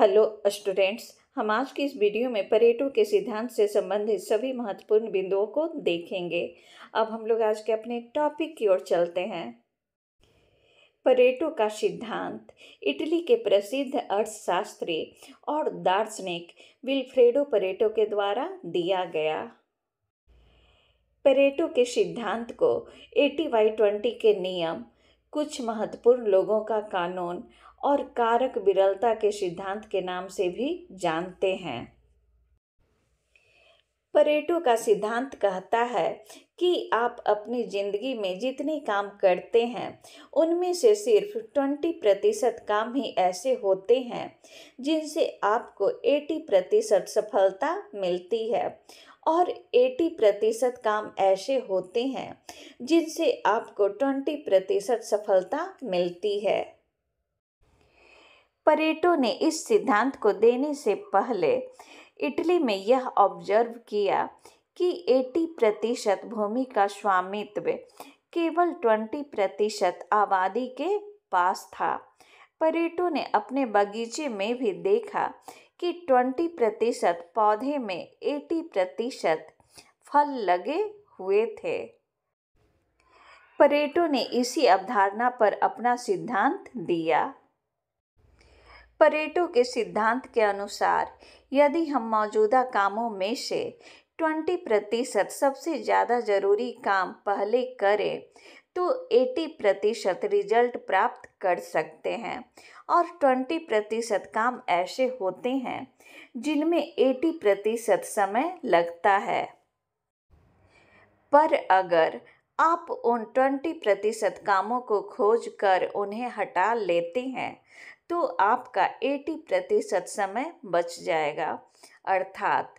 hello students हम आज की इस वीडियो में परेटो के सिद्धांत से संबंधित सभी महत्वपूर्ण बिंदुओं को देखेंगे अब हम लोग आज के अपने टॉपिक की ओर चलते हैं परेटो का सिद्धांत इटली के प्रसिद्ध अर्थशास्त्री और दार्शनिक विल्फ्रेडो परेटो के द्वारा दिया गया परेटो के सिद्धांत को एटी बाई ट्वेंटी के नियम कुछ महत्वपूर्ण लोगों का कानून और कारक विरलता के सिद्धांत के नाम से भी जानते हैं परेटो का सिद्धांत कहता है कि आप अपनी जिंदगी में जितने काम करते हैं उनमें से सिर्फ ट्वेंटी प्रतिशत काम ही ऐसे होते हैं जिनसे आपको एटी प्रतिशत सफलता मिलती है और एटी प्रतिशत काम ऐसे होते हैं जिनसे आपको ट्वेंटी प्रतिशत सफलता मिलती है परेटो ने इस सिद्धांत को देने से पहले इटली में यह ऑब्जर्व किया कि 80 प्रतिशत भूमि का स्वामित्व केवल 20 प्रतिशत आबादी के पास था परेटो ने अपने बगीचे में भी देखा कि 20 प्रतिशत पौधे में 80 प्रतिशत फल लगे हुए थे परेटो ने इसी अवधारणा पर अपना सिद्धांत दिया परेटो के सिद्धांत के अनुसार यदि हम मौजूदा कामों में से 20 प्रतिशत सबसे ज़्यादा जरूरी काम पहले करें तो 80 प्रतिशत रिजल्ट प्राप्त कर सकते हैं और 20 प्रतिशत काम ऐसे होते हैं जिनमें 80 प्रतिशत समय लगता है पर अगर आप उन 20 प्रतिशत कामों को खोज कर उन्हें हटा लेते हैं तो आपका 80 प्रतिशत समय बच जाएगा अर्थात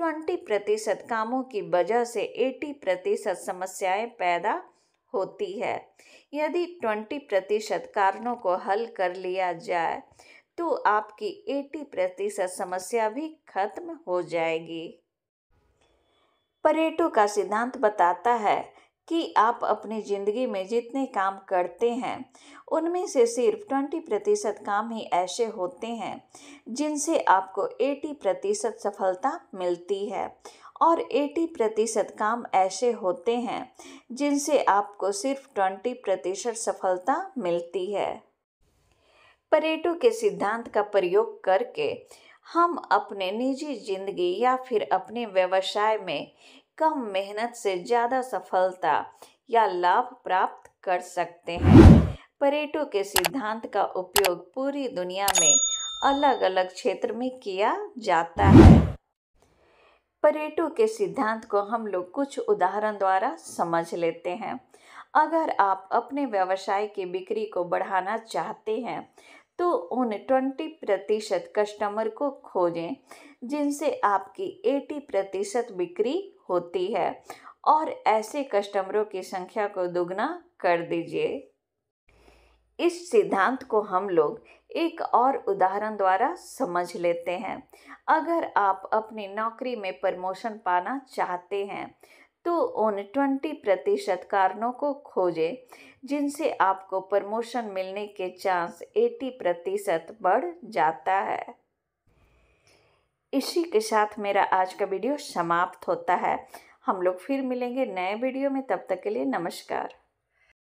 20 प्रतिशत कामों की वजह से 80 प्रतिशत समस्याएं पैदा होती है यदि 20 प्रतिशत कारणों को हल कर लिया जाए तो आपकी 80 प्रतिशत समस्या भी खत्म हो जाएगी परेटो का सिद्धांत बताता है कि आप अपनी ज़िंदगी में जितने काम करते हैं उनमें से सिर्फ ट्वेंटी प्रतिशत काम ही ऐसे होते हैं जिनसे आपको एटी प्रतिशत सफलता मिलती है और एटी प्रतिशत काम ऐसे होते हैं जिनसे आपको सिर्फ ट्वेंटी प्रतिशत सफलता मिलती है परेटो के सिद्धांत का प्रयोग करके हम अपने निजी जिंदगी या फिर अपने व्यवसाय में कम मेहनत से ज़्यादा सफलता या लाभ प्राप्त कर सकते हैं परेटो के सिद्धांत का उपयोग पूरी दुनिया में अलग अलग क्षेत्र में किया जाता है परेटो के सिद्धांत को हम लोग कुछ उदाहरण द्वारा समझ लेते हैं अगर आप अपने व्यवसाय की बिक्री को बढ़ाना चाहते हैं तो उन 20 प्रतिशत कस्टमर को खोजें जिनसे आपकी 80 प्रतिशत बिक्री होती है और ऐसे कस्टमरों की संख्या को दोगुना कर दीजिए इस सिद्धांत को हम लोग एक और उदाहरण द्वारा समझ लेते हैं अगर आप अपनी नौकरी में प्रमोशन पाना चाहते हैं तो उन 20 प्रतिशत कारणों को खोजें जिनसे आपको प्रमोशन मिलने के चांस 80 प्रतिशत बढ़ जाता है इसी के साथ मेरा आज का वीडियो समाप्त होता है हम लोग फिर मिलेंगे नए वीडियो में तब तक के लिए नमस्कार